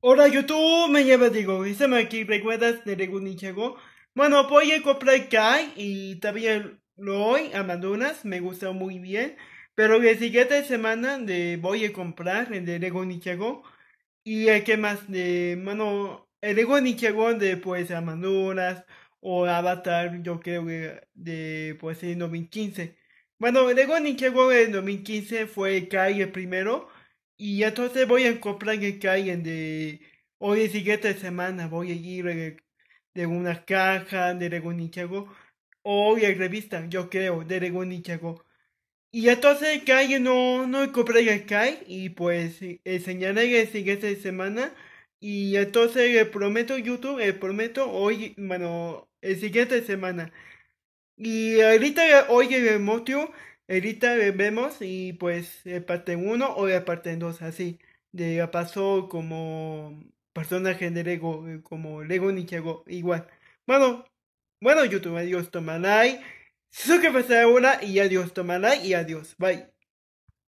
¡Hola YouTube, Me llevas digo, dice aquí recuerdas de LEGO Bueno, voy a comprar Kai y también Loy, Amanduras. me gustó muy bien. Pero la siguiente semana de, voy a comprar el de LEGO Y el que más de, bueno, el LEGO de pues Amandunas o Avatar, yo creo que de pues en 2015. Bueno, el LEGO en 2015 fue Kai el primero. Y entonces voy a comprar que caigan de hoy y siguiente semana. Voy a ir eh, de, una caja de Regonichago o de revista, yo creo, de Regonichago. Y entonces cae, no, no compré el y pues eh, enseñaré el siguiente semana. Y entonces le eh, prometo YouTube, le prometo hoy, bueno, el siguiente semana. Y ahorita hoy el motivo ahorita vemos y pues parte 1 o la parte 2, así. De paso como personaje de Lego, eh, como Lego Ninjago, igual. Bueno, bueno YouTube, adiós, toma like. Suscríbete ahora y adiós, toma like y adiós, bye.